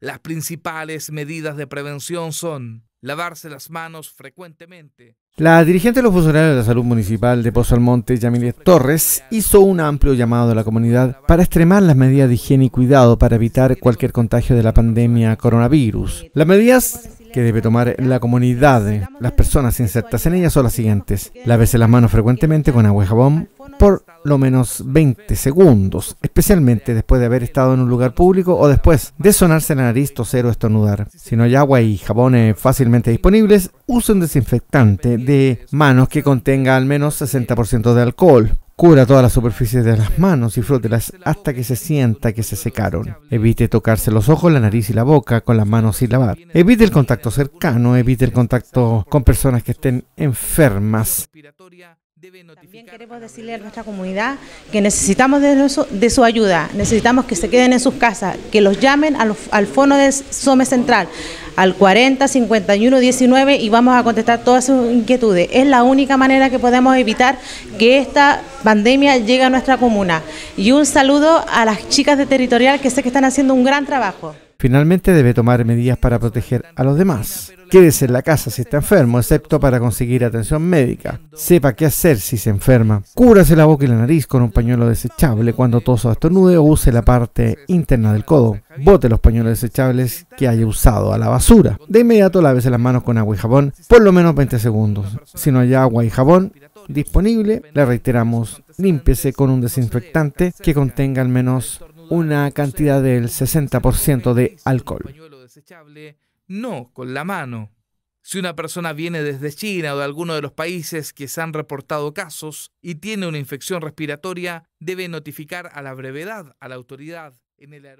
Las principales medidas de prevención son lavarse las manos frecuentemente. La dirigente de los funcionarios de la salud municipal de Pozo Almonte, Yamilie Torres, hizo un amplio llamado a la comunidad para extremar las medidas de higiene y cuidado para evitar cualquier contagio de la pandemia coronavirus. Las medidas que debe tomar la comunidad, las personas insertas en ellas son las siguientes. Lavarse las manos frecuentemente con agua y jabón por lo menos 20 segundos, especialmente después de haber estado en un lugar público o después de sonarse la nariz, toser o estornudar. Si no hay agua y jabones fácilmente disponibles, use un desinfectante de manos que contenga al menos 60% de alcohol. Cura todas las superficies de las manos y frótelas hasta que se sienta que se secaron. Evite tocarse los ojos, la nariz y la boca con las manos sin lavar. Evite el contacto cercano, evite el contacto con personas que estén enfermas. También queremos decirle a nuestra comunidad que necesitamos de su, ayuda, necesitamos que se queden en sus casas, que los llamen al fono de SOME Central, al 40 51 19 y vamos a contestar todas sus inquietudes. Es la única manera que podemos evitar que esta pandemia llegue a nuestra comuna. Y un saludo a las chicas de territorial que sé que están haciendo un gran trabajo. Finalmente debe tomar medidas para proteger a los demás. Quédese en la casa si está enfermo, excepto para conseguir atención médica. Sepa qué hacer si se enferma. Cúbrase la boca y la nariz con un pañuelo desechable cuando tosa o estornude o use la parte interna del codo. Bote los pañuelos desechables que haya usado a la basura. De inmediato lávese las manos con agua y jabón por lo menos 20 segundos. Si no hay agua y jabón, disponible, le reiteramos, límpiese con un desinfectante que contenga al menos una cantidad del 60% de alcohol. No con la mano. Si una persona viene desde China o de alguno de los países que se han reportado casos y tiene una infección respiratoria, debe notificar a la brevedad a la autoridad en el aeropuerto.